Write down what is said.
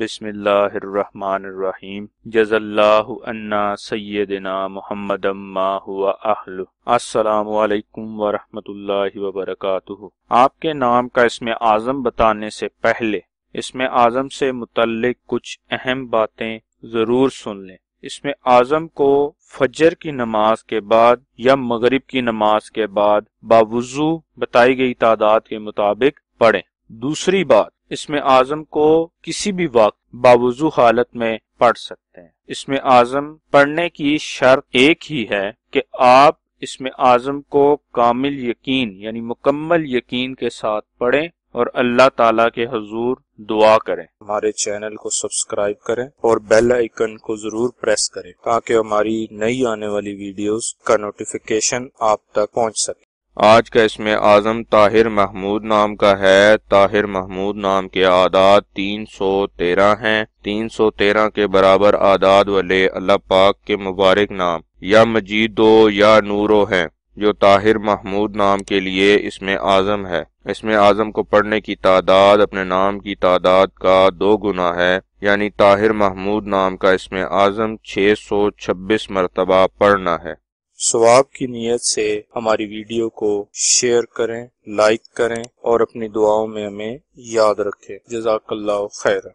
बिसमीम जज़ल्लान्ना सैदना मोहम्मद असलकम वरहमल वबरक आपके नाम का इसमे आज़म बताने से पहले इसमे आज़म से मुतलक कुछ अहम बातें ज़रूर सुन लें इसमे आज़म को फजर की नमाज के बाद या मगरिब की नमाज के बाद बावजू बताई गई तादाद के मुताबिक पढ़े दूसरी बात इसमें आजम को किसी भी वक्त बावजू हालत में पढ़ सकते हैं इसमें आजम पढ़ने की शर्त एक ही है कि आप इसमें आजम को कामिल यकीन यानी मुकम्मल यकीन के साथ पढ़ें और अल्लाह ताला के हजूर दुआ करें हमारे चैनल को सब्सक्राइब करें और बेल आइकन को जरूर प्रेस करें ताकि हमारी नई आने वाली वीडियोस का नोटिफिकेशन आप तक पहुंच सके आज का इसमें आज़म ताहिर महमूद नाम का है ताहिर महमूद नाम के आदाद तीन सौ तेरह हैं तीन सौ तेरह के बराबर आदाद वाले अल्लाह पाक के मुबारक नाम या मजीदो या नूरो हैं जो ताहिर महमूद नाम के लिए इसमें आज़म है इसमें आज़म को पढ़ने की तादाद अपने नाम की तादाद का दो गुना है यानी ताहिर महमूद नाम का इसमें आज़म छः सौ छब्बीस मरतबा पढ़ना है स्वाब की नीयत से हमारी वीडियो को शेयर करें लाइक करें और अपनी दुआओं में हमें याद रखें जजाकल्ला खैर